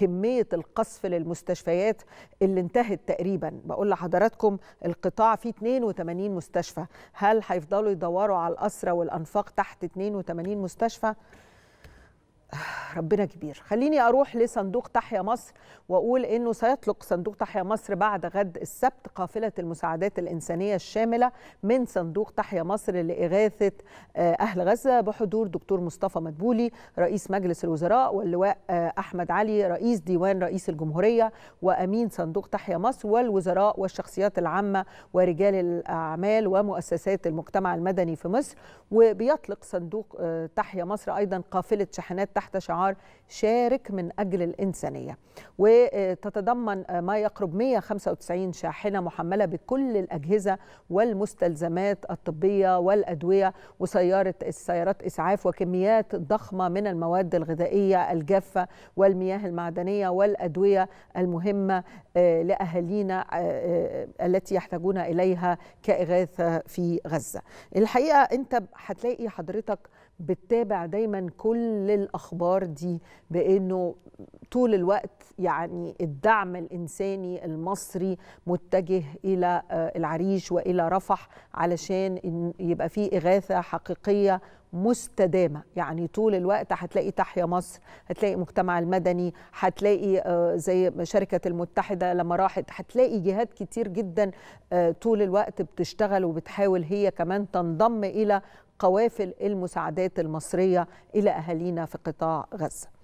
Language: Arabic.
كميه القصف للمستشفيات اللي انتهت تقريبا بقول لحضراتكم القطاع فيه 82 مستشفى هل هيفضلوا يدوروا على الاسرى والانفاق تحت 82 مستشفى ربنا كبير خليني اروح لصندوق تحيا مصر واقول انه سيطلق صندوق تحيا مصر بعد غد السبت قافله المساعدات الانسانيه الشامله من صندوق تحيا مصر لاغاثه آه، اهل غزه بحضور دكتور مصطفى مدبولي رئيس مجلس الوزراء واللواء آه، احمد علي رئيس ديوان رئيس الجمهوريه وامين صندوق تحيا مصر والوزراء والشخصيات العامه ورجال الاعمال ومؤسسات المجتمع المدني في مصر وبيطلق صندوق آه، تحيا مصر ايضا قافله شحنات تحت شعار شعار شارك من أجل الإنسانية وتتضمن ما يقرب 195 شاحنة محملة بكل الأجهزة والمستلزمات الطبية والأدوية وسيارة السيارات إسعاف وكميات ضخمة من المواد الغذائية الجافة والمياه المعدنية والأدوية المهمة آه، لأهالينا آه، آه، التي يحتاجون إليها كإغاثة في غزة الحقيقة أنت هتلاقي حضرتك بتتابع دايما كل الاخبار دي بانه طول الوقت يعني الدعم الإنساني المصري متجه إلى آه، العريش وإلى رفح علشان يبقى فيه إغاثة حقيقية مستدامة يعني طول الوقت هتلاقي تحيا مصر هتلاقي المجتمع المدني هتلاقي آه، زي شركة المتحدة لما راحت هتلاقي جهات كتير جدا آه، طول الوقت بتشتغل وبتحاول هي كمان تنضم إلى قوافل المساعدات المصرية إلى أهالينا في قطاع غزة